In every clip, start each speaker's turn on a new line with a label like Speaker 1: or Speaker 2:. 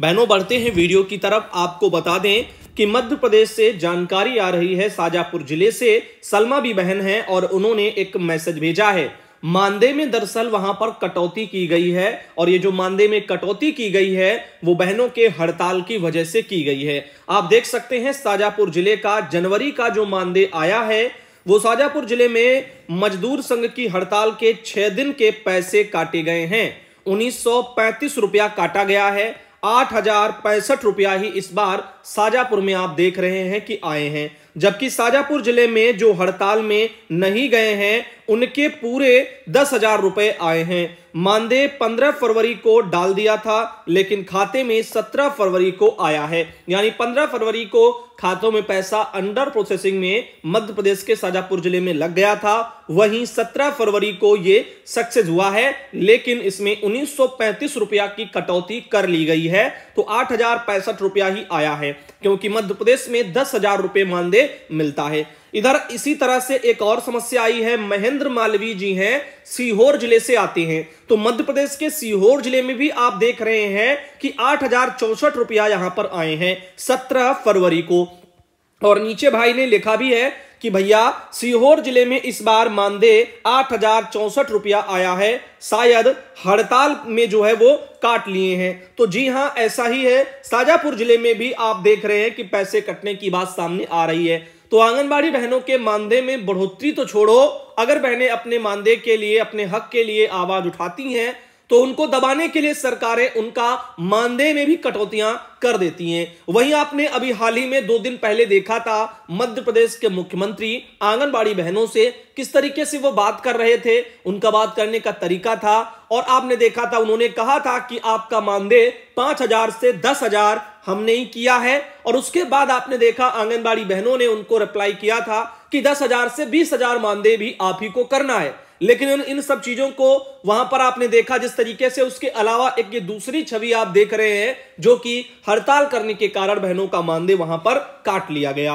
Speaker 1: बहनों बढ़ते हैं वीडियो की तरफ आपको बता दें कि मध्य प्रदेश से जानकारी आ रही है साजापुर जिले से सलमा भी बहन है और उन्होंने एक मैसेज भेजा है मानदेय में दरअसल वहां पर कटौती की गई है और ये जो मानदेय में कटौती की गई है वो बहनों के हड़ताल की वजह से की गई है आप देख सकते हैं साजापुर जिले का जनवरी का जो मानदेय आया है वो साजापुर जिले में मजदूर संघ की हड़ताल के छह दिन के पैसे काटे गए हैं उन्नीस रुपया काटा गया है आठ हजार पैंसठ रुपया ही इस बार साजापुर में आप देख रहे हैं कि आए हैं जबकि साजापुर जिले में जो हड़ताल में नहीं गए हैं उनके पूरे दस हजार रुपए आए हैं मानदेय पंद्रह फरवरी को डाल दिया था लेकिन खाते में सत्रह फरवरी को आया है यानी पंद्रह फरवरी को खातों में पैसा अंडर प्रोसेसिंग में मध्य प्रदेश के साजापुर जिले में लग गया था वहीं सत्रह फरवरी को ये सक्सेस हुआ है लेकिन इसमें उन्नीस रुपया की कटौती कर ली गई है तो आठ रुपया ही आया है क्योंकि मध्य प्रदेश में दस हजार रुपये मानदेय मिलता है इधर इसी तरह से एक और समस्या आई है महेंद्र मालवी जी हैं सीहोर जिले से आते हैं तो मध्य प्रदेश के सीहोर जिले में भी आप देख रहे हैं कि आठ हजार चौसठ रुपया यहां पर आए हैं सत्रह फरवरी को और नीचे भाई ने लिखा भी है कि भैया सीहोर जिले में इस बार मानदेय आठ हजार चौसठ रुपया आया है शायद हड़ताल में जो है वो काट लिए हैं तो जी हां ऐसा ही है साजापुर जिले में भी आप देख रहे हैं कि पैसे कटने की बात सामने आ रही है तो आंगनबाड़ी बहनों के मानदेय में बढ़ोतरी तो छोड़ो अगर बहनें अपने मानदेय के लिए अपने हक के लिए आवाज उठाती हैं तो उनको दबाने के लिए सरकारें उनका मानदेय में भी कटौतियां कर देती हैं वहीं आपने अभी हाल ही में दो दिन पहले देखा था मध्य प्रदेश के मुख्यमंत्री आंगनबाड़ी बहनों से किस तरीके से वो बात कर रहे थे उनका बात करने का तरीका था और आपने देखा था उन्होंने कहा था कि आपका मानदेय पांच हजार से दस हजार हमने ही किया है और उसके बाद आपने देखा आंगनबाड़ी बहनों ने उनको रिप्लाई किया था कि दस हजार से बीस हजार मानदेय भी आप ही को करना है लेकिन इन सब चीजों को वहां पर आपने देखा जिस तरीके से उसके अलावा एक ये दूसरी छवि आप देख रहे हैं जो कि हड़ताल करने के कारण बहनों का मानदेय वहां पर काट लिया गया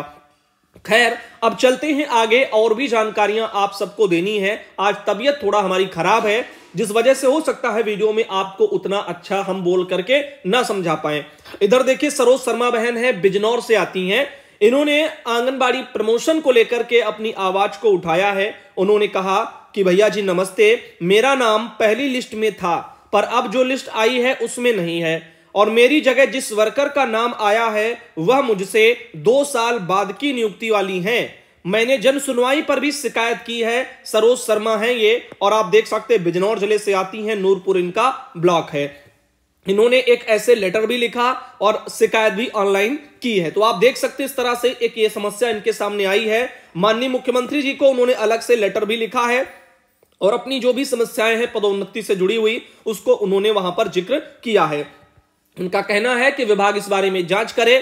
Speaker 1: खैर अब चलते हैं आगे और भी जानकारियां आप सबको देनी है आज तबीयत थोड़ा हमारी खराब है जिस वजह से हो सकता है वीडियो में आपको उतना अच्छा हम बोल करके ना समझा पाए इधर देखिए सरोज शर्मा बहन है बिजनौर से आती हैं इन्होंने आंगनबाड़ी प्रमोशन को लेकर के अपनी आवाज को उठाया है उन्होंने कहा कि भैया जी नमस्ते मेरा नाम पहली लिस्ट में था पर अब जो लिस्ट आई है उसमें नहीं है और मेरी जगह जिस वर्कर का नाम आया है वह मुझसे दो साल बाद की नियुक्ति वाली हैं मैंने जन सुनवाई पर भी शिकायत की है सरोज शर्मा हैं ये और आप देख सकते हैं बिजनौर जिले से आती हैं नूरपुर इनका ब्लॉक है इन्होंने एक ऐसे लेटर भी लिखा और शिकायत भी ऑनलाइन की है तो आप देख सकते इस तरह से एक ये समस्या इनके सामने आई है माननीय मुख्यमंत्री जी को उन्होंने अलग से लेटर भी लिखा है और अपनी जो भी समस्याएं हैं पदोन्नति से जुड़ी हुई उसको उन्होंने वहां पर जिक्र किया है उनका कहना है कि विभाग इस बारे में जांच करे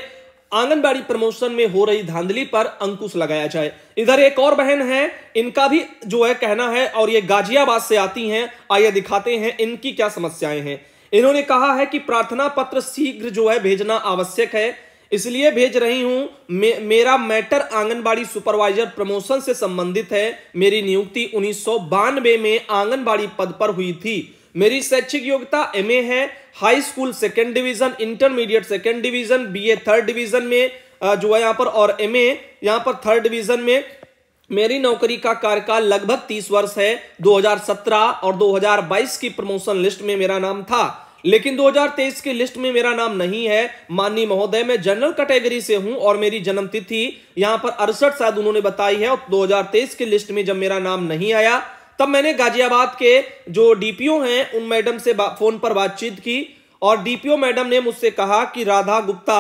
Speaker 1: आंगनबाड़ी प्रमोशन में हो रही धांधली पर अंकुश लगाया जाए इधर एक और बहन है इनका भी जो है कहना है और ये गाजियाबाद से आती हैं आइए दिखाते हैं इनकी क्या समस्याएं हैं इन्होंने कहा है कि प्रार्थना पत्र शीघ्र जो है भेजना आवश्यक है इसलिए भेज रही हूं मे, मेरा मैटर आंगनबाड़ी सुपरवाइजर प्रमोशन से संबंधित है मेरी नियुक्ति उन्नीस में आंगनबाड़ी पद पर हुई थी मेरी शैक्षिक योग्यता एमए है high school second division intermediate second division BA third division में जो है यहाँ पर और एमए यहाँ पर थर्ड डिवीजन में मेरी नौकरी का कार्यकाल लगभग 30 वर्ष है 2017 और 2022 की प्रमोशन लिस्ट में मेरा नाम था लेकिन 2023 की लिस्ट में मेरा नाम नहीं है माननीय महोदय मैं जनरल कैटेगरी से हूं और मेरी जन्म तिथि यहां पर अड़सठ शायद उन्होंने बताई है और 2023 की लिस्ट में जब मेरा नाम नहीं आया तब मैंने गाजियाबाद के जो डीपीओ हैं उन मैडम से फोन पर बातचीत की और डीपीओ मैडम ने मुझसे कहा कि राधा गुप्ता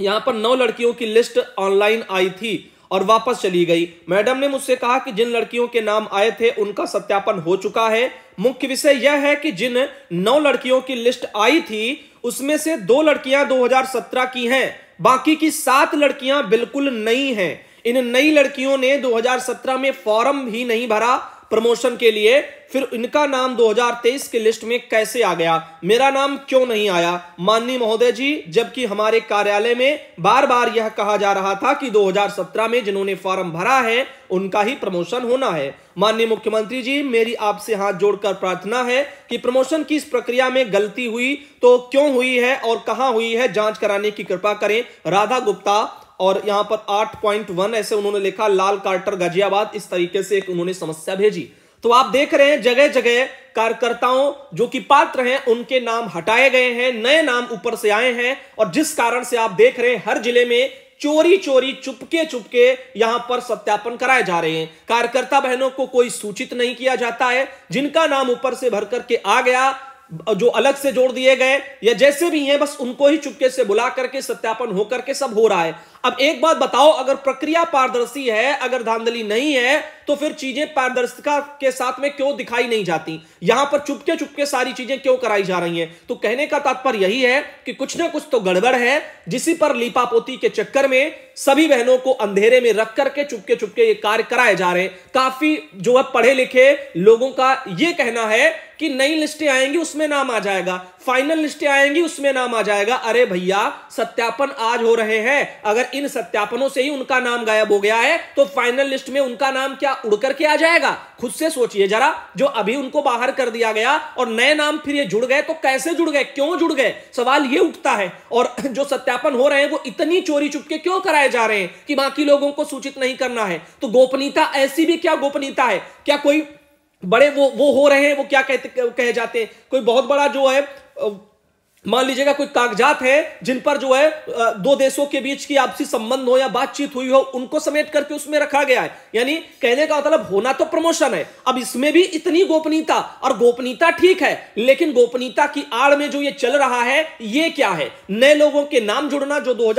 Speaker 1: यहां पर नौ लड़कियों की लिस्ट ऑनलाइन आई थी और वापस चली गई मैडम ने मुझसे कहा कि जिन लड़कियों के नाम आए थे उनका सत्यापन हो चुका है मुख्य विषय यह है कि जिन नौ लड़कियों की लिस्ट आई थी उसमें से दो लड़कियां 2017 की हैं बाकी की सात लड़कियां बिल्कुल नई हैं इन नई लड़कियों ने 2017 में फॉर्म भी नहीं भरा प्रमोशन के लिए फिर इनका नाम 2023 की लिस्ट में कैसे आ गया मेरा नाम क्यों नहीं आया माननीय महोदय जी जबकि हमारे कार्यालय में बार बार यह कहा जा रहा था कि 2017 में जिन्होंने फॉर्म भरा है उनका ही प्रमोशन होना है माननीय मुख्यमंत्री जी मेरी आपसे हाथ जोड़कर प्रार्थना है कि प्रमोशन की इस प्रक्रिया में गलती हुई तो क्यों हुई है और कहा हुई है जांच कराने की कृपा करें राधा गुप्ता और यहां पर 8.1 ऐसे उन्होंने लिखा लाल कार्टर गाजियाबाद इस तरीके से एक उन्होंने समस्या भेजी तो आप देख रहे हैं जगह जगह कार्यकर्ताओं जो कि पात्र हैं उनके नाम हटाए गए हैं नए नाम ऊपर से आए हैं और जिस कारण से आप देख रहे हैं हर जिले में चोरी चोरी चुपके चुपके यहां पर सत्यापन कराए जा रहे हैं कार्यकर्ता बहनों को कोई सूचित नहीं किया जाता है जिनका नाम ऊपर से भर करके आ गया जो अलग से जोड़ दिए गए या जैसे भी हैं बस उनको ही चुपके से बुला करके सत्यापन होकर के सब हो रहा है अब एक बात बताओ अगर प्रक्रिया पारदर्शी है अगर धांधली नहीं है तो फिर चीजें पारदर्शिता के साथ में क्यों दिखाई नहीं जाती यहां पर चुपके चुपके सारी चीजें क्यों कराई जा रही हैं तो कहने का तात्पर्य यही है कि कुछ ना कुछ तो गड़बड़ है जिस पर लीपापोती के चक्कर में सभी बहनों को अंधेरे में रख करके चुपके चुपके ये कार्य कराए जा रहे हैं काफी जो है पढ़े लिखे लोगों का यह कहना है कि नई लिस्टें आएंगी उसमें नाम आ जाएगा फाइनल लिस्टें आएंगी उसमें नाम आ जाएगा अरे भैया सत्यापन आज हो रहे हैं अगर इन सत्यापनों से ही उनका नाम गायब हो गया है तो फाइनल लिस्ट में उनका नाम क्या उड़ करके आ जाएगा खुद से सोचिए जरा जो अभी उनको बाहर कर दिया गया और नए नाम फिर ये जुड़ गए तो कैसे जुड़ गए क्यों जुड़ गए सवाल ये उठता है और जो सत्यापन हो रहे हैं वो इतनी चोरी चुपके क्यों कराए जा रहे हैं कि बाकी लोगों को सूचित नहीं करना है तो गोपनीयता ऐसी भी क्या गोपनीयता है क्या कोई बड़े वो वो हो रहे हैं वो क्या कहते कहे जाते हैं कोई बहुत बड़ा जो है मान लीजिएगा कोई कागजात हैं जिन पर जो है दो देशों के बीच की आपसी संबंध हो या बातचीत हुई हो उनको समेट करके उसमें रखा गया है यानी कहने का मतलब होना तो प्रमोशन है अब इसमें भी इतनी गोपनीयता और गोपनीयता ठीक है लेकिन गोपनीयता की आड़ में जो ये चल रहा है ये क्या है नए लोगों के नाम जुड़ना जो दो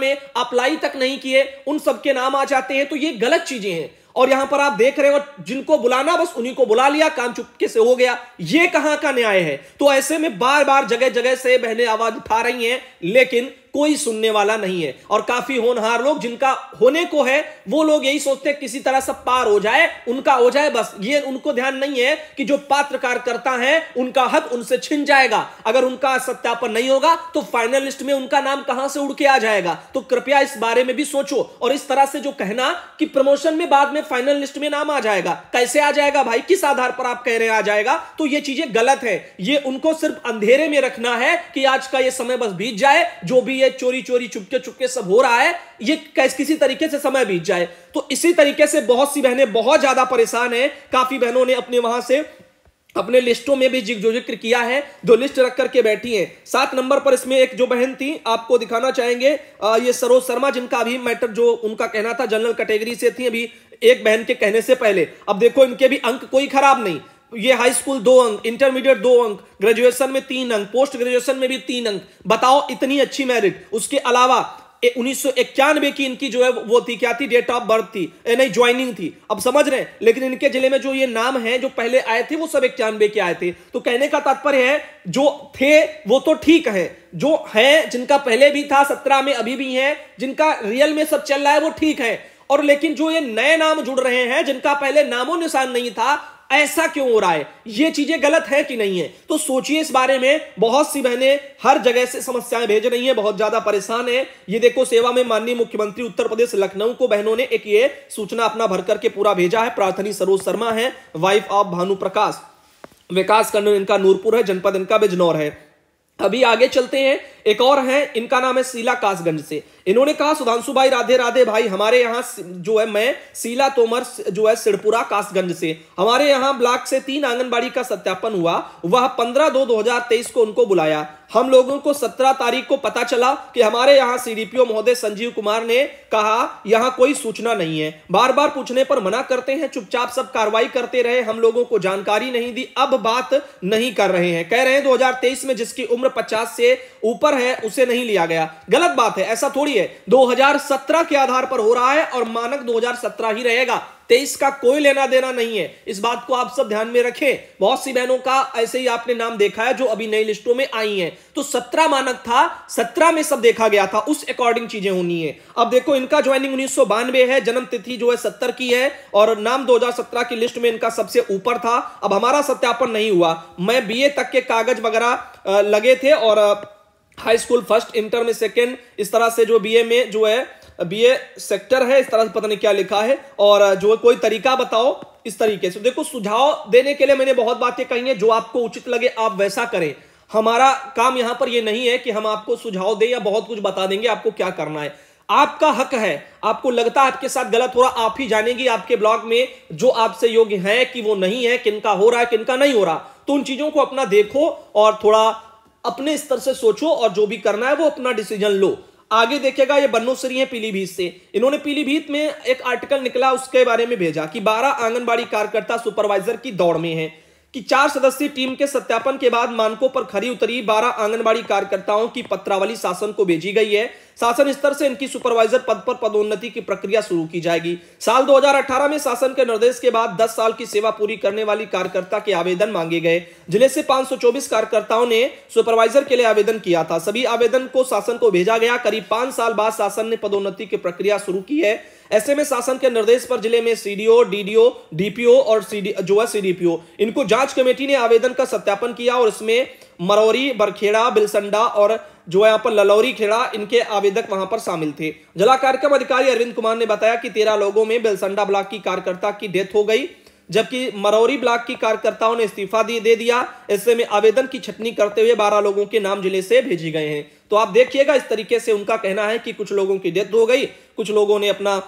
Speaker 1: में अप्लाई तक नहीं किए उन सबके नाम आ जाते हैं तो ये गलत चीजें हैं और यहां पर आप देख रहे हो जिनको बुलाना बस उन्हीं को बुला लिया काम चुपके से हो गया ये कहां का न्याय है तो ऐसे में बार बार जगह जगह से बहने आवाज उठा रही हैं लेकिन कोई सुनने वाला नहीं है और काफी होनहार लोग जिनका होने को है वो लोग यही सोचते किसी तरह सब पार हो जाए उनका हो जाए बस ये उनको ध्यान नहीं है कि जो पात्र कार्यकर्ता है उनका हक उनसे छिन जाएगा अगर उनका सत्यापन नहीं होगा तो फाइनल लिस्ट में उनका नाम कहां से उड़ के आ जाएगा तो कृपया इस बारे में भी सोचो और इस तरह से जो कहना कि प्रमोशन में बाद में फाइनल लिस्ट में नाम आ जाएगा कैसे आ जाएगा भाई किस आधार पर आप कह रहे आ जाएगा तो ये चीजें गलत है ये उनको सिर्फ अंधेरे में रखना है कि आज का ये समय बस बीत जाए जो भी रही है चोरी चोरी चुपके चुपके सब हो रहा है ये किसी तरीके से समय बीत जाए तो इसी तरीके से बहुत सी बहनें बहुत ज्यादा परेशान है काफी बहनों ने अपने वहां से अपने लिस्टों में भी जो जिक्र किया है जो लिस्ट रख करके बैठी हैं सात नंबर पर इसमें एक जो बहन थी आपको दिखाना चाहेंगे आ, ये सरोज शर्मा जिनका अभी मैटर जो उनका कहना था जनरल कैटेगरी से थी अभी एक बहन के कहने से पहले अब देखो इनके भी अंक कोई खराब नहीं ये हाई स्कूल दो अंक इंटरमीडिएट दो अंक ग्रेजुएशन में तीन अंक पोस्ट ग्रेजुएशन में भी तीन अंक बताओ इतनी अच्छी मेरिट उसके अलावा उन्नीस की इनकी जो है वो थी क्या थी डेट ऑफ बर्थ थी नहीं ज्वाइनिंग थी अब समझ रहे हैं लेकिन इनके जिले में जो ये नाम है जो पहले आए थे वो सब इक्यानवे के आए थे तो कहने का तात्पर्य है जो थे वो तो ठीक है जो है जिनका पहले भी था सत्रह में अभी भी है जिनका रियल में सब चल रहा है वो ठीक है और लेकिन जो ये नए नाम जुड़ रहे हैं जिनका पहले नामो निशान नहीं था ऐसा क्यों हो रहा है ये चीजें गलत है कि नहीं है तो सोचिए इस बारे में बहुत सी बहनें हर जगह से समस्याएं भेज रही हैं बहुत ज्यादा परेशान है ये देखो सेवा में माननीय मुख्यमंत्री उत्तर प्रदेश लखनऊ को बहनों ने एक ये सूचना अपना भर करके पूरा भेजा है प्रार्थनी सरोज शर्मा है वाइफ ऑफ भानु प्रकाश विकास कर्ण इनका नूरपुर है जनपद इनका बिजनौर है अभी आगे चलते हैं एक और हैं इनका नाम है शीला कासगंज से इन्होंने कहा सुधांशु भाई राधे राधे भाई हमारे यहाँ जो है मैं सीला तोमर जो है सिरपुरा कासगंज से हमारे यहाँ ब्लॉक से तीन आंगनबाड़ी का सत्यापन हुआ वह पंद्रह दो दो हजार तेईस को उनको बुलाया हम लोगों को सत्रह तारीख को पता चला कि हमारे यहाँ सीडीपीओ महोदय संजीव कुमार ने कहा यहाँ कोई सूचना नहीं है बार बार पूछने पर मना करते हैं चुपचाप सब कार्रवाई करते रहे हम लोगों को जानकारी नहीं दी अब बात नहीं कर रहे हैं कह रहे हैं दो में जिसकी उम्र पचास से ऊपर है उसे नहीं लिया गया गलत बात है ऐसा थोड़ी थोड़ी है 2017 के आधार पर हो रहा है और मानक 2017 ही रहेगा तेईस का कोई लेना देना नहीं है इस बात को आप सब ध्यान में रखें बहुत सी बहनों का ऐसे ही आपने नाम देखा है जो अभी नई लिस्टों में आई हैं तो सत्रह मानक था सत्रह में सब देखा गया था उस अकॉर्डिंग चीजें होनी है अब देखो इनका ज्वाइनिंग उन्नीस है जन्म तिथि जो है सत्तर की है और नाम दो की लिस्ट में इनका सबसे ऊपर था अब हमारा सत्यापन नहीं हुआ मैं बी तक के कागज वगैरह लगे थे और हाई स्कूल फर्स्ट इंटर में सेकेंड इस तरह से जो बी में जो है बी सेक्टर है इस तरह से पता नहीं क्या लिखा है और जो कोई तरीका बताओ इस तरीके से तो देखो सुझाव देने के लिए मैंने बहुत बातें कही हैं जो आपको उचित लगे आप वैसा करें हमारा काम यहां पर यह नहीं है कि हम आपको सुझाव दें या बहुत कुछ बता देंगे आपको क्या करना है आपका हक है आपको लगता है आपके साथ गलत हो रहा आप ही जानेंगे आपके ब्लॉग में जो आपसे योग्य है कि वो नहीं है किनका हो रहा है किनका नहीं हो रहा तो उन चीजों को अपना देखो और थोड़ा अपने स्तर से सोचो और जो भी करना है वो अपना डिसीजन लो आगे देखेगा ये बन्नो है पीलीभीत से इन्होंने पीलीभीत में एक आर्टिकल निकला उसके बारे में भेजा कि 12 आंगनबाड़ी कार्यकर्ता सुपरवाइजर की दौड़ में है कि चार सदस्यीय टीम के सत्यापन के बाद मानकों पर खरी उतरी 12 आंगनबाड़ी कार्यकर्ताओं की पत्रावली शासन को भेजी गई है शासन स्तर से इनकी सुपरवाइजर पद पर पदोन्नति की प्रक्रिया शुरू की जाएगी साल 2018 में शासन के निर्देश के बाद 10 साल की सेवा पूरी करने वाली कार्यकर्ता के आवेदन मांगे गए जिले से 524 कार्यकर्ताओं ने सुपरवाइजर के लिए आवेदन किया था सभी आवेदन को शासन को भेजा गया करीब पांच साल बाद शासन ने पदोन्नति की प्रक्रिया शुरू की है ऐसे में शासन के निर्देश पर जिले में सीडीओ डीडीओ डीपीओ और सीडी जो है सीडीपीओ इनको जांच कमेटी ने आवेदन का सत्यापन किया और इसमें मरौरी बरखेड़ा बिलसंडा और जो है यहाँ पर ललौरी खेड़ा इनके आवेदक वहां पर शामिल थे जिला कार्यक्रम अधिकारी अरविंद कुमार ने बताया कि तेरह लोगों में बिलसंडा ब्लॉक की कार्यकर्ता की डेथ हो गई जबकि मरौरी ब्लॉक की कार्यकर्ताओं ने इस्तीफा दे दिया ऐसे में आवेदन की छटनी करते हुए बारह लोगों के नाम जिले से भेजे गए हैं तो आप देखिएगा इस तरीके से उनका कहना है कि कुछ लोगों की डेथ हो गई कुछ लोगों ने अपना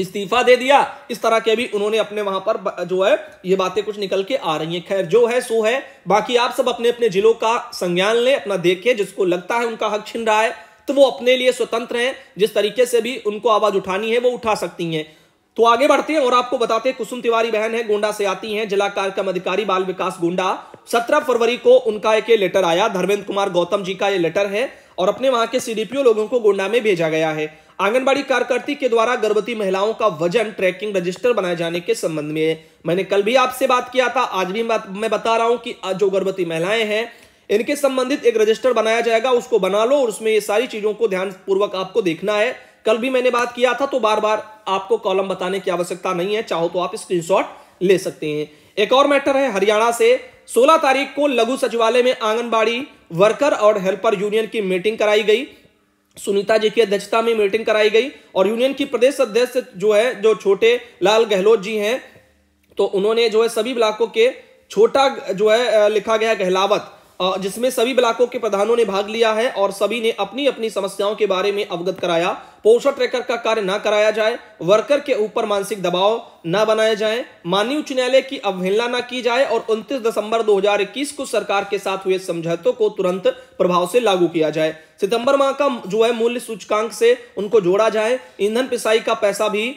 Speaker 1: इस्तीफा दे दिया इस तरह के भी उन्होंने अपने वहां पर जो है ये बातें कुछ निकल के आ रही हैं खैर जो है सो है बाकी आप सब अपने अपने जिलों का संज्ञान लें अपना देखें जिसको लगता है उनका हक छिन रहा है तो वो अपने लिए स्वतंत्र हैं जिस तरीके से भी उनको आवाज उठानी है वो उठा सकती हैं तो आगे बढ़ते हैं और आपको बताते हैं कुसुम तिवारी बहन है गोंडा से आती हैं जिला कार्यक्रम अधिकारी बाल विकास गोंडा सत्रह फरवरी को उनका एक लेटर आया धर्मेंद्र कुमार गौतम जी का ये लेटर है और अपने वहां के सीडीपीओ लोगों को गोंडा में भेजा गया है आंगनबाड़ी कार्यकर्ती के द्वारा गर्भवती महिलाओं का वजन ट्रैकिंग रजिस्टर बनाए जाने के संबंध में मैंने कल भी आपसे बात किया था आज भी मैं बता रहा हूं कि जो गर्भवती महिलाएं हैं इनके संबंधित एक रजिस्टर बनाया जाएगा उसको बना लो और उसमें ये सारी चीजों को ध्यान पूर्वक आपको देखना है कल भी मैंने बात किया था तो बार बार आपको कॉलम बताने की आवश्यकता नहीं है चाहो तो आप स्क्रीनशॉट ले सकते हैं एक और मैटर है हरियाणा से 16 तारीख को लघु सचिवालय में आंगनबाड़ी वर्कर और हेल्पर यूनियन की मीटिंग कराई गई सुनीता जी की अध्यक्षता में मीटिंग कराई गई और यूनियन की प्रदेश अध्यक्ष जो है जो छोटे लाल गहलोत जी हैं तो उन्होंने जो है सभी ब्लाकों के छोटा जो है लिखा गया गहलावत जिसमें सभी ब्लाकों के प्रधानों ने भाग लिया है और सभी ने अपनी अपनी समस्याओं के बारे में अवगत कराया पोषण ट्रैकर का कार्य न कराया जाए वर्कर के ऊपर मानसिक दबाव ना बनाए जाए माननीय उच्च न्यायालय की अवहेलना ना की जाए और 29 दिसंबर 2021 को सरकार के साथ हुए समझौतों को तुरंत प्रभाव से लागू किया जाए सितंबर माह का जो है मूल्य सूचकांक से उनको जोड़ा जाए ईंधन पिसाई का पैसा भी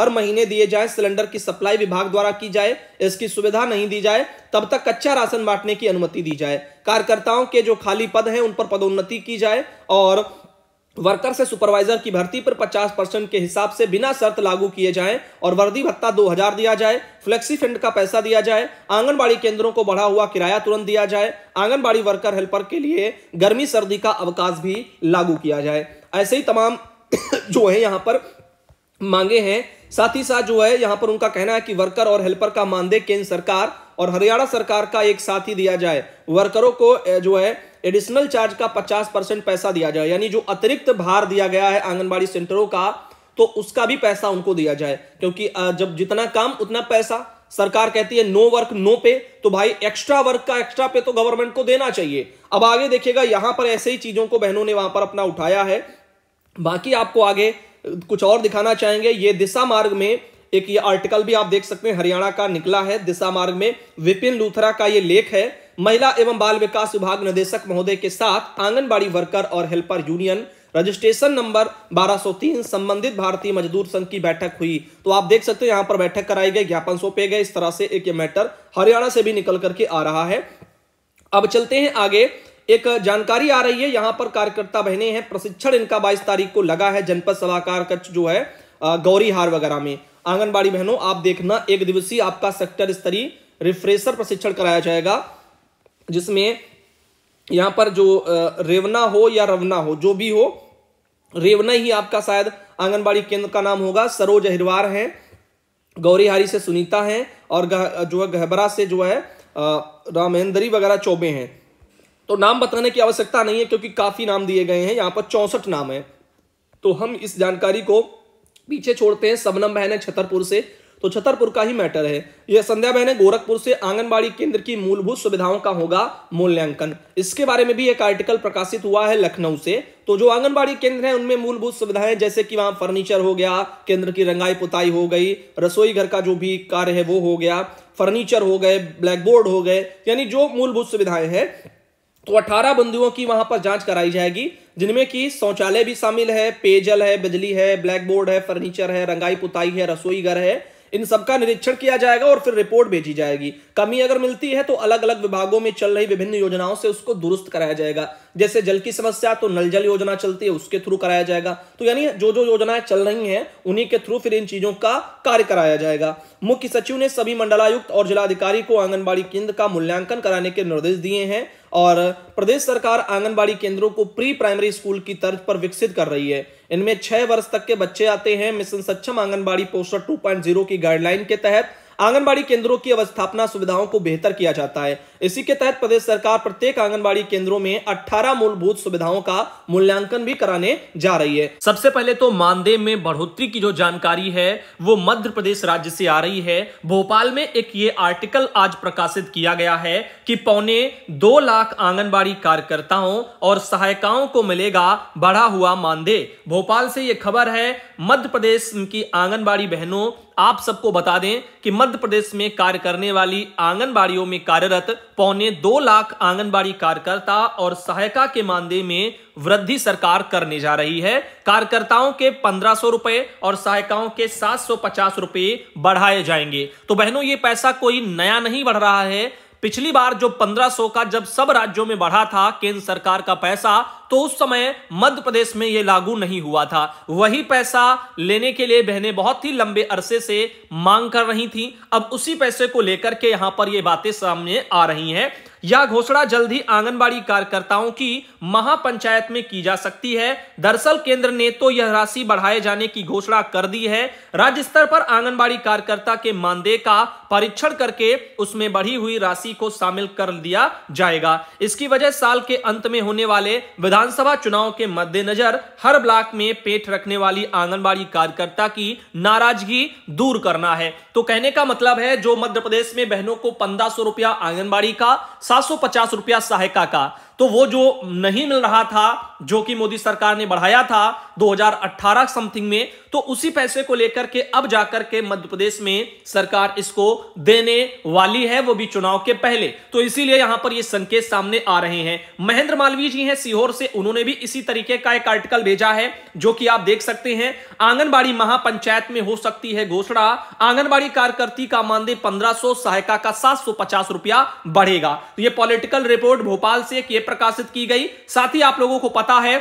Speaker 1: हर महीने दिए जाए सिलेंडर की सप्लाई विभाग द्वारा की जाए इसकी सुविधा नहीं दी जाए तब तक कच्चा राशन बांटने की अनुमति दी जाए कार्यकर्ताओं के जो खाली पद हैं उन पर पदोन्नति की जाए और वर्कर से सुपरवाइजर की भर्ती पर 50 परसेंट के हिसाब से बिना शर्त लागू किए जाएं और वर्दी भत्ता 2000 दिया जाए फ्लेक्सी फंड का पैसा दिया जाए आंगनबाड़ी केंद्रों को बढ़ा हुआ किराया तुरंत दिया जाए आंगनबाड़ी वर्कर हेल्पर के लिए गर्मी सर्दी का अवकाश भी लागू किया जाए ऐसे ही तमाम जो है यहाँ पर मांगे हैं साथ ही साथ जो है यहाँ पर उनका कहना है कि वर्कर और हेल्पर का मानदेय केंद्र सरकार और हरियाणा सरकार का एक साथ ही दिया जाए वर्करों को जो है एडिशनल चार्ज का 50 परसेंट पैसा दिया जाए यानी जो अतिरिक्त भार दिया गया है आंगनबाड़ी सेंटरों का तो उसका भी पैसा उनको दिया जाए क्योंकि जब जितना काम उतना पैसा सरकार कहती है नो वर्क नो पे तो भाई एक्स्ट्रा वर्क का एक्स्ट्रा पे तो गवर्नमेंट को देना चाहिए अब आगे देखिएगा यहां पर ऐसे ही चीजों को बहनों ने वहां पर अपना उठाया है बाकी आपको आगे कुछ और दिखाना चाहेंगे ये दिशा मार्ग में एक ये आर्टिकल भी आप देख सकते हैं हरियाणा का निकला है दिशा मार्ग में विपिन लूथरा का ये लेख है महिला एवं बाल विकास विभाग निदेशक महोदय के साथ आंगनबाड़ी वर्कर और हेल्पर यूनियन रजिस्ट्रेशन नंबर 1203 संबंधित भारतीय मजदूर संघ की बैठक हुई तो आप देख सकते हो यहाँ पर बैठक कराई गई ज्ञापन सौंपे गए इस तरह से एक ये मैटर हरियाणा से भी निकल करके आ रहा है अब चलते हैं आगे एक जानकारी आ रही है यहाँ पर कार्यकर्ता बहने हैं प्रशिक्षण इनका बाईस तारीख को लगा है जनपद सभाकार कक्ष जो है गौरी हार वगैरह में आंगनबाड़ी बहनों आप देखना एक दिवसीय आपका सेक्टर स्तरीय रिफ्रेशर प्रशिक्षण कराया जाएगा जिसमें यहाँ पर जो रेवना हो या रवना हो जो भी हो रेवना ही आपका शायद आंगनबाड़ी केंद्र का नाम होगा सरोज अहिरवार है गौरीहारी से सुनीता है और गह, जो है गहबरा से जो है रामेंद्री वगैरह चौबे हैं तो नाम बताने की आवश्यकता नहीं है क्योंकि काफ़ी नाम दिए गए हैं यहाँ पर चौंसठ नाम है तो हम इस जानकारी को पीछे छोड़ते हैं सबनम बहन है छतरपुर से तो छतरपुर का ही मैटर है यह संध्या बहने गोरखपुर से आंगनबाड़ी केंद्र की मूलभूत सुविधाओं का होगा मूल्यांकन इसके बारे में भी एक आर्टिकल प्रकाशित हुआ है लखनऊ से तो जो आंगनबाड़ी केंद्र है उनमें मूलभूत सुविधाएं जैसे कि वहां फर्नीचर हो गया केंद्र की रंगाई पुताई हो गई रसोई घर का जो भी कार्य है वो हो गया फर्नीचर हो गए ब्लैक बोर्ड हो गए यानी जो मूलभूत सुविधाएं हैं तो अठारह बंधुओं की वहां पर जांच कराई जाएगी जिनमें कि शौचालय भी शामिल है पेयजल है बिजली है ब्लैक बोर्ड है फर्नीचर है रंगाई पुताई है रसोई घर है इन सबका निरीक्षण किया जाएगा और फिर रिपोर्ट भेजी जाएगी कमी अगर मिलती है तो अलग अलग विभागों में चल रही विभिन्न योजनाओं से उसको दुरुस्त कराया जाएगा जैसे जल की समस्या तो नल जल योजना चलती है उसके थ्रू कराया जाएगा तो यानी जो जो योजनाएं चल रही हैं उन्हीं के थ्रू फिर इन चीजों का कार्य कराया जाएगा मुख्य सचिव ने सभी मंडलायुक्त और जिलाधिकारी को आंगनबाड़ी केंद्र का मूल्यांकन कराने के निर्देश दिए हैं और प्रदेश सरकार आंगनबाड़ी केंद्रों को प्री प्राइमरी स्कूल की तर्ज पर विकसित कर रही है इनमें छह वर्ष तक के बच्चे आते हैं मिशन सक्षम आंगनबाड़ी पोस्टर 2.0 की गाइडलाइन के तहत आंगनबाड़ी केंद्रों की अवस्थापना सुविधाओं को बेहतर किया जाता है इसी के तहत प्रदेश सरकार प्रत्येक आंगनबाड़ी केंद्रों में अठारह मूलभूत सुविधाओं का मूल्यांकन भी कराने जा रही है सबसे पहले तो मानदेय में बढ़ोतरी की जो जानकारी है वो मध्य प्रदेश राज्य से आ रही है भोपाल में एक ये आर्टिकल आज प्रकाशित किया गया है कि पौने दो लाख आंगनबाड़ी कार्यकर्ताओं और सहायिकाओं को मिलेगा बढ़ा हुआ मानदेय भोपाल से यह खबर है मध्य प्रदेश की आंगनबाड़ी बहनों आप सबको बता दें कि मध्य प्रदेश में कार्य करने वाली आंगनबाड़ियों में कार्यरत पौने दो लाख आंगनबाड़ी कार्यकर्ता और सहायिका के मानदेय में वृद्धि सरकार करने जा रही है कार्यकर्ताओं के पंद्रह सौ रुपए और सहायिकाओं के सात सौ पचास रुपए बढ़ाए जाएंगे तो बहनों ये पैसा कोई नया नहीं बढ़ रहा है पिछली बार जो 1500 का जब सब राज्यों में बढ़ा था केंद्र सरकार का पैसा तो उस समय मध्य प्रदेश में यह लागू नहीं हुआ था वही पैसा लेने के लिए बहनें बहुत ही लंबे अरसे से मांग कर रही थी अब उसी पैसे को लेकर के यहां पर यह बातें सामने आ रही हैं यह घोषणा जल्द ही आंगनबाड़ी कार्यकर्ताओं की महापंचायत में की जा सकती है दरअसल केंद्र ने तो यह राशि बढ़ाए जाने की घोषणा कर दी है राज्य स्तर पर आंगनबाड़ी कार्यकर्ता के मानदेय का परीक्षण करके उसमें बढ़ी हुई राशि को शामिल कर दिया जाएगा इसकी वजह साल के अंत में होने वाले विधानसभा चुनाव के मद्देनजर हर ब्लॉक में पेट रखने वाली आंगनबाड़ी कार्यकर्ता की नाराजगी दूर करना है तो कहने का मतलब है जो मध्य प्रदेश में बहनों को पंद्रह रुपया आंगनबाड़ी का सात सौ पचास रुपया सहायता का तो वो जो नहीं मिल रहा था जो कि मोदी सरकार ने बढ़ाया था 2018 समथिंग में तो उसी पैसे को लेकर के अब जाकर के मध्य प्रदेश में सरकार इसको देने वाली है वो भी चुनाव के पहले तो इसीलिए यहां पर ये संकेत सामने आ रहे हैं महेंद्र मालवीय जी हैं सीहोर से उन्होंने भी इसी तरीके का एक आर्टिकल भेजा है जो कि आप देख सकते हैं आंगनबाड़ी महापंचायत में हो सकती है घोषणा आंगनबाड़ी कार्यकर्ती का मानदेय पंद्रह सहायिका का सात रुपया बढ़ेगा तो ये पॉलिटिकल रिपोर्ट भोपाल से एक प्रकाशित की गई साथ ही आप लोगों को पता है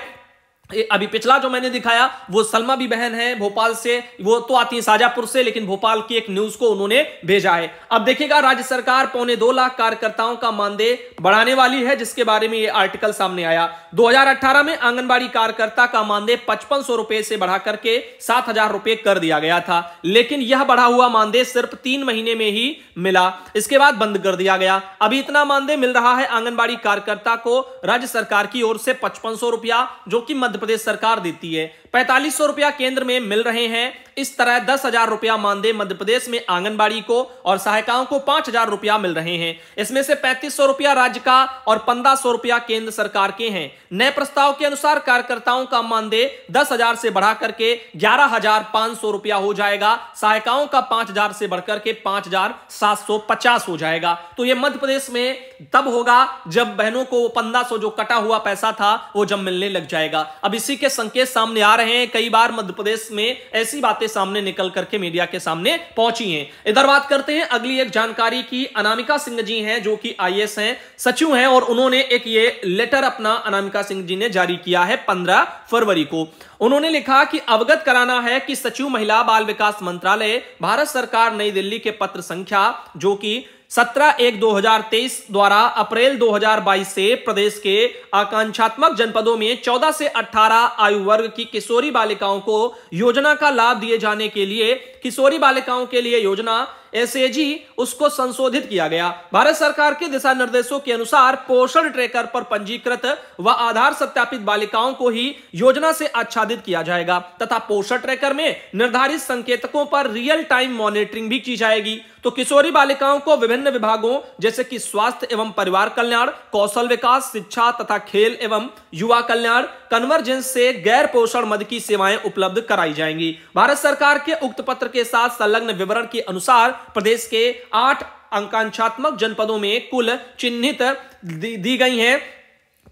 Speaker 1: अभी पिछला जो मैंने दिखाया वो सलमा भी बहन है भोपाल से वो तो आती है साजापुर से लेकिन भोपाल की एक न्यूज को उन्होंने भेजा है अब देखिएगा राज्य सरकार पौने दो लाख कार्यकर्ताओं का मानदेय बढ़ाने वाली है जिसके बारे में ये आर्टिकल सामने आया 2018 में आंगनबाड़ी कार्यकर्ता का मानदेय पचपन सौ रुपए से बढ़ा करके सात हजार रुपए कर दिया गया था लेकिन यह बढ़ा हुआ मानदेय सिर्फ तीन महीने में ही मिला इसके बाद बंद कर दिया गया अभी इतना मानदेय मिल रहा है आंगनबाड़ी कार्यकर्ता को राज्य सरकार की ओर से पचपन रुपया जो कि मध्य मध्य प्रदेश सरकार देती है पैंतालीस सौ रुपया केंद्र में मिल रहे हैं इस तरह दस हजार रुपया मानदेय मध्य प्रदेश में आंगनबाड़ी को और सहायिकाओं को पांच हजार रुपया मिल रहे हैं इसमें से पैंतीस सौ रुपया राज्य का और पंद्रह सौ रुपया केंद्र सरकार के हैं नए प्रस्ताव के अनुसार कार्यकर्ताओं का मानदेय दस हजार से बढ़ा करके ग्यारह हजार पांच सौ रुपया हो जाएगा सहायिकाओं का पांच हजार से बढ़कर के पांच हजार सात सौ पचास हो जाएगा तो यह मध्य प्रदेश में तब होगा जब बहनों को पंद्रह सौ जो कटा हुआ पैसा था वो जब मिलने लग जाएगा अब इसी के संकेत सामने आ रहे हैं कई बार मध्य प्रदेश में ऐसी बातें सामने निकल करके मीडिया के सामने पहुंची हैं इधर बात करते हैं अगली एक जानकारी की अनामिका सिंह जी हैं जो कि आई हैं सचिव हैं और उन्होंने एक ये लेटर अपना अनामिका सिंह जी ने जारी किया है पंद्रह फरवरी को उन्होंने लिखा कि अवगत कराना है कि सचिव महिला बाल विकास मंत्रालय भारत सरकार नई दिल्ली के पत्र संख्या जो कि सत्रह एक 2023 द्वारा अप्रैल 2022 से प्रदेश के आकांक्षात्मक जनपदों में 14 से 18 आयु वर्ग की किशोरी बालिकाओं को योजना का लाभ दिए जाने के लिए किशोरी बालिकाओं के लिए योजना एसएजी उसको संशोधित किया गया भारत सरकार के दिशा निर्देशों के अनुसार पोषण ट्रेकर पर पंजीकृत व आधार सत्यापित बालिकाओं को ही योजना से आच्छादित किया जाएगा तथा पोषण ट्रेकर में निर्धारित संकेतकों पर रियल टाइम मॉनिटरिंग भी की जाएगी तो किशोरी बालिकाओं को विभिन्न विभागों जैसे कि स्वास्थ्य एवं परिवार कल्याण कौशल विकास शिक्षा तथा खेल एवं युवा कल्याण कन्वर्जेंस से गैर पोषण मद की सेवाएं उपलब्ध कराई जाएंगी भारत सरकार के उक्त पत्र के साथ संलग्न विवरण के अनुसार प्रदेश के आठ अंकांक्षात्मक जनपदों में कुल चिन्हित दी, दी गई हैं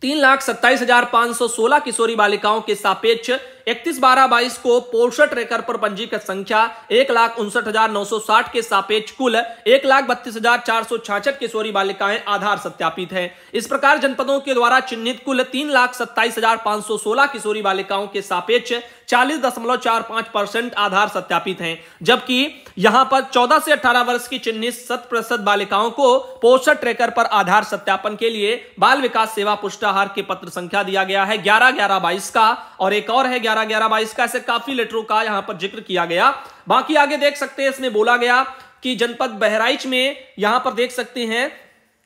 Speaker 1: तीन लाख सत्ताईस हजार पांच सौ सोलह किशोरी बालिकाओं के सापेक्ष इकतीस बारह बाईस को पोर्शन ट्रेकर पर पंजीकृत संख्या एक लाख उनसठ हजार नौ सौ साठ के सापेक्ष कुल एक लाख बत्तीस हजार चार सौ छाछठ किशोरी बालिकाएं आधार सत्यापित हैं इस प्रकार जनपदों के द्वारा चिन्हित कुल तीन लाख सत्ताईस हजार पांच सौ सोलह किशोरी बालिकाओं के सापेक्ष चालीस दशमलव चार पांच परसेंट आधार सत्यापित हैं जबकि यहां पर चौदह से अठारह वर्ष की चिन्हित शत प्रतिशत बालिकाओं को पोषण ट्रेकर पर आधार सत्यापन के लिए बाल विकास सेवा पुष्टाहार के पत्र संख्या दिया गया है ग्यारह ग्यारह बाईस का और एक और है ग्यारह ग्यारह ग्यारह बाईस का ऐसे काफी लेटरों का यहां पर जिक्र किया गया बाकी आगे देख सकते हैं इसमें बोला गया कि जनपद बहराइच में यहां पर देख सकते हैं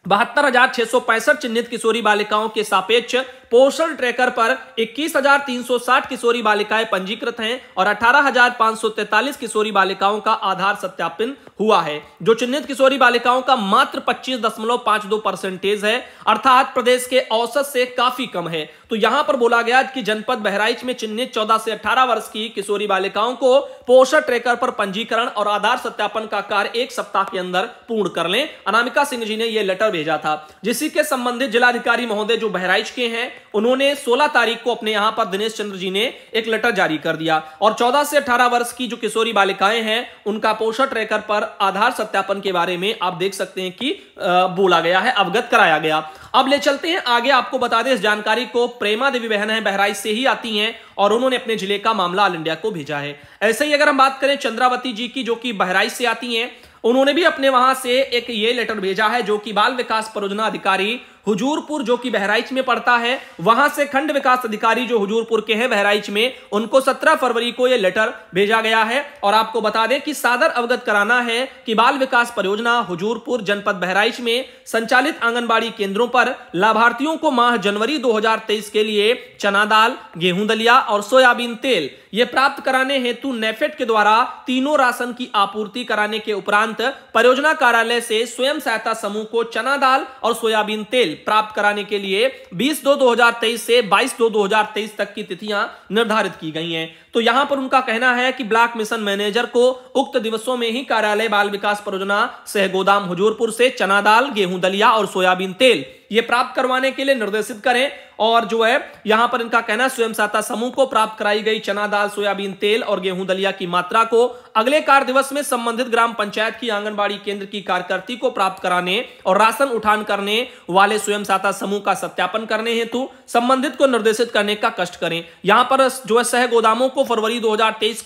Speaker 1: बहत्तर हजार छह सौ पैंसठ चिन्हित किशोरी बालिकाओं के सापेक्ष पोषण ट्रैकर पर 21,360 किशोरी बालिकाएं पंजीकृत हैं और 18,543 किशोरी बालिकाओं का आधार सत्यापन हुआ है जो चिन्हित किशोरी बालिकाओं का मात्र 25.52 परसेंटेज है अर्थात प्रदेश के औसत से काफी कम है तो यहां पर बोला गया कि जनपद बहराइच में चिन्हित 14 से 18 वर्ष की किशोरी बालिकाओं को पोषण ट्रैकर पर पंजीकरण और आधार सत्यापन का कार्य एक सप्ताह के अंदर पूर्ण कर लें अनामिका सिंह जी ने यह लेटर भेजा था जिसी के संबंधित जिलाधिकारी महोदय जो बहराइच के हैं उन्होंने 16 तारीख को अपने यहां पर दिनेश चंद्र जी ने एक लेटर जारी कर दिया और 14 से 18 वर्ष की जो किशोरी बालिकाएं हैं उनका पोषण ट्रैकर पर आधार सत्यापन के बारे में आप देख सकते हैं कि बोला गया है अवगत कराया गया अब ले चलते हैं आगे आपको बता दें इस जानकारी को प्रेमा देवी बहन है बहराइच से ही आती हैं और उन्होंने अपने जिले का मामला ऑल इंडिया को भेजा है ऐसे ही अगर हम बात करें चंद्रावती जी की जो कि बहराइच से आती हैं उन्होंने भी अपने वहां से एक ये लेटर भेजा है जो कि बाल विकास परियोजना अधिकारी हुजूरपुर जो कि बहराइच में पड़ता है वहां से खंड विकास अधिकारी जो हुजूरपुर के हैं बहराइच में उनको 17 फरवरी को यह लेटर भेजा गया है और आपको बता दें कि सादर अवगत कराना है कि बाल विकास परियोजना हुजूरपुर जनपद बहराइच में संचालित आंगनबाड़ी केंद्रों पर लाभार्थियों को माह जनवरी दो के लिए चना दाल गेहूं दलिया और सोयाबीन तेल ये प्राप्त कराने हेतु नेफेड के द्वारा तीनों राशन की आपूर्ति कराने के उपरांत परियोजना कार्यालय से स्वयं सहायता समूह को चना दाल और सोयाबीन तेल प्राप्त कराने के लिए 20 दो 2023 से 22 दो 2023 तक की तिथियां निर्धारित की गई हैं तो यहां पर उनका कहना है कि ब्लॉक मिशन मैनेजर को उक्त दिवसों में ही कार्यालय बाल विकास परियोजना सहगोदाम हजूरपुर से चना दाल गेहूं दलिया और सोयाबीन तेल ये प्राप्त करवाने के लिए निर्देशित करें और जो है यहां पर इनका कहना है स्वयं सहायता समूह को प्राप्त कराई गई चना दाल सोयाबीन तेल और गेहूं दलिया की मात्रा को अगले कार्य दिवस में संबंधित ग्राम पंचायत की आंगनबाड़ी केंद्र की कार्यकर्ती को प्राप्त कराने और राशन उठान करने वाले स्वयं सहायता समूह का सत्यापन करने हेतु संबंधित को निर्देशित करने का कष्ट करें यहां पर जो है सह गोदामों को फरवरी दो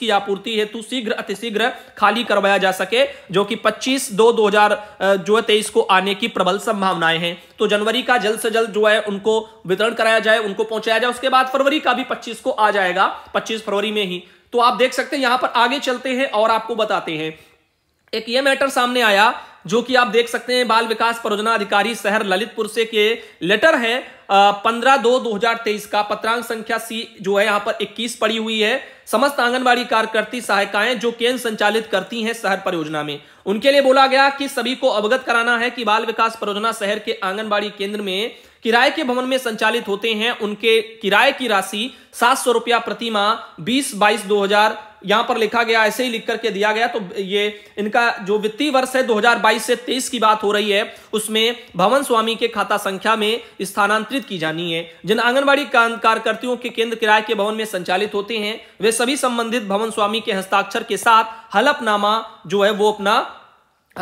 Speaker 1: की आपूर्ति हेतु शीघ्र अतिशीघ्र खाली करवाया जा सके जो कि पच्चीस दो दो जो है तेईस को आने की प्रबल संभावनाएं हैं तो जनवरी फरवरी का जल्द से जल्द जो है उनको वितरण कराया जाए उनको पहुंचाया जाए उसके बाद फरवरी का भी पच्चीस को आ जाएगा पच्चीस फरवरी में ही तो आप देख सकते हैं यहां पर आगे चलते हैं और आपको बताते हैं एक ये मैटर सामने आया जो कि आप देख सकते हैं बाल विकास परियोजना अधिकारी शहर ललितपुर से के लेटर है पंद्रह दो दो हजार तेईस का पत्रांक संख्या सी जो है यहां पर इक्कीस पड़ी हुई है समस्त आंगनबाड़ी कार्यकर्ती सहायिकाएं जो केंद्र संचालित करती हैं शहर परियोजना में उनके लिए बोला गया कि सभी को अवगत कराना है कि बाल विकास परियोजना शहर के आंगनबाड़ी केंद्र में किराए के भवन में संचालित होते हैं उनके किराए की राशि सात सौ रुपया प्रतिमा बीस बाईस दो हजार यहां पर लिखा गया ऐसे ही लिख करके दिया गया तो ये इनका जो वित्तीय वर्ष है 2022 से 23 की बात हो रही है उसमें भवन स्वामी के खाता संख्या में स्थानांतरित की जानी है जिन आंगनबाड़ी कार्यकर्तियों के केंद्र किराए के भवन में संचालित होते हैं वे सभी संबंधित भवन स्वामी के हस्ताक्षर के साथ हलफनामा जो है वो अपना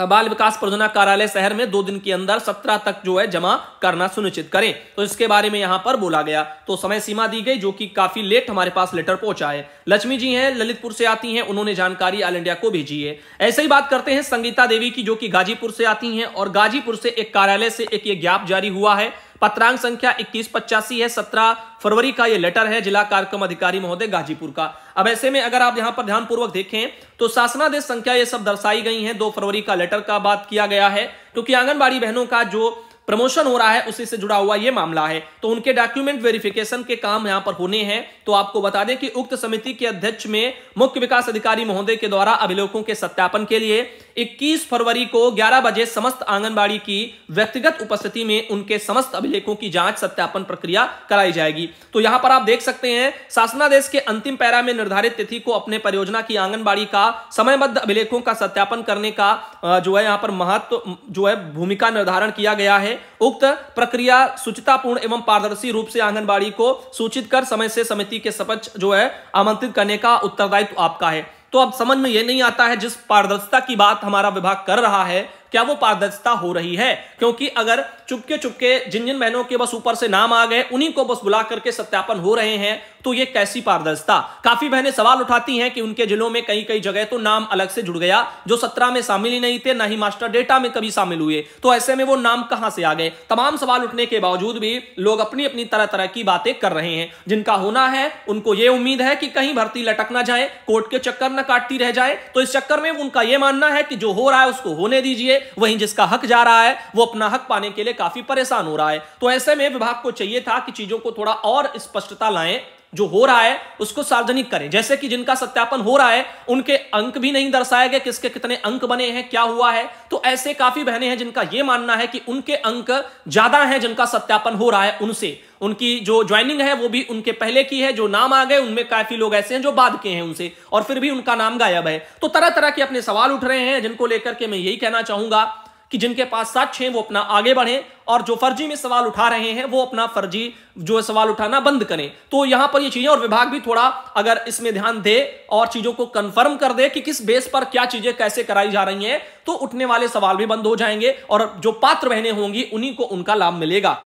Speaker 1: बाल विकास परियोजना कार्यालय शहर में दो दिन के अंदर सत्रह तक जो है जमा करना सुनिश्चित करें तो इसके बारे में यहां पर बोला गया तो समय सीमा दी गई जो कि काफी लेट हमारे पास लेटर पहुंचा है लक्ष्मी जी हैं ललितपुर से आती हैं उन्होंने जानकारी ऑल इंडिया को भेजी है ऐसे ही बात करते हैं संगीता देवी की जो कि गाजीपुर से आती है और गाजीपुर से एक कार्यालय से एक ये ज्ञाप जारी हुआ है पत्रांक संख्या इक्कीस पचासी है सत्रह फरवरी का यह लेटर है जिला कार्यक्रम अधिकारी महोदय गाजीपुर का अब ऐसे में अगर आप यहां पर ध्यानपूर्वक देखें तो शासनादेश संख्या ये सब दर्शाई गई है दो फरवरी का लेटर का बात किया गया है क्योंकि आंगनबाड़ी बहनों का जो प्रमोशन हो रहा है उसी से जुड़ा हुआ यह मामला है तो उनके डॉक्यूमेंट वेरिफिकेशन के काम यहां पर होने हैं तो आपको बता दें कि उक्त समिति के अध्यक्ष में मुख्य विकास अधिकारी महोदय के द्वारा अभिलेखों के सत्यापन के लिए 21 फरवरी को 11 बजे समस्त आंगनबाड़ी की व्यक्तिगत उपस्थिति में उनके समस्त अभिलेखों की जांच सत्यापन प्रक्रिया कराई जाएगी तो यहां पर आप देख सकते हैं शासनादेश के अंतिम पैरा में निर्धारित तिथि को अपने परियोजना की आंगनबाड़ी का समयबद्ध अभिलेखों का सत्यापन करने का जो है यहां पर महत्व जो है भूमिका निर्धारण किया गया है उक्त प्रक्रिया सुचितापूर्ण एवं पारदर्शी रूप से आंगनबाड़ी को सूचित कर समय से समिति के सपक्ष जो है आमंत्रित करने का उत्तरदायित्व आपका है तो अब समझ में यह नहीं आता है जिस पारदर्शिता की बात हमारा विभाग कर रहा है क्या वो पारदर्शिता हो रही है क्योंकि अगर चुपके चुपके जिन जिन बहनों के बस ऊपर से नाम आ गए उन्हीं को बस बुला करके सत्यापन हो रहे हैं तो ये कैसी पारदर्शिता काफी बहनें सवाल उठाती हैं कि उनके जिलों में कई कई जगह तो नाम अलग से जुड़ गया जो सत्रह में शामिल ही नहीं थे ना ही मास्टर डेटा में कभी शामिल हुए तो ऐसे में वो नाम कहां से आ गए तमाम सवाल उठने के बावजूद भी लोग अपनी अपनी तरह तरह की बातें कर रहे हैं जिनका होना है उनको ये उम्मीद है कि कहीं भर्ती लटक ना जाए कोर्ट के चक्कर न काटती रह जाए तो इस चक्कर में उनका यह मानना है कि जो हो रहा है उसको होने दीजिए वहीं जिसका हक जा रहा है वो अपना हक पाने के लिए काफी परेशान हो रहा है तो ऐसे में विभाग को चाहिए था कि चीजों को थोड़ा और स्पष्टता लाएं जो हो रहा है उसको सार्वजनिक करें जैसे कि जिनका सत्यापन हो रहा है उनके अंक भी नहीं दर्शाए गए किसके कितने अंक बने हैं क्या हुआ है तो ऐसे काफी बहनें हैं जिनका यह मानना है कि उनके अंक ज्यादा हैं जिनका सत्यापन हो रहा है उनसे उनकी जो ज्वाइनिंग है वो भी उनके पहले की है जो नाम आ गए उनमें काफी लोग ऐसे हैं जो बाद के हैं उनसे और फिर भी उनका नाम गायब है तो तरह तरह के अपने सवाल उठ रहे हैं जिनको लेकर के मैं यही कहना चाहूंगा कि जिनके पास सच हैं वो अपना आगे बढ़ें और जो फर्जी में सवाल उठा रहे हैं वो अपना फर्जी जो है सवाल उठाना बंद करें तो यहां पर ये चीजें और विभाग भी थोड़ा अगर इसमें ध्यान दे और चीजों को कंफर्म कर दे कि किस बेस पर क्या चीजें कैसे कराई जा रही हैं तो उठने वाले सवाल भी बंद हो जाएंगे और जो पात्र बहने होंगी उन्हीं को उनका लाभ मिलेगा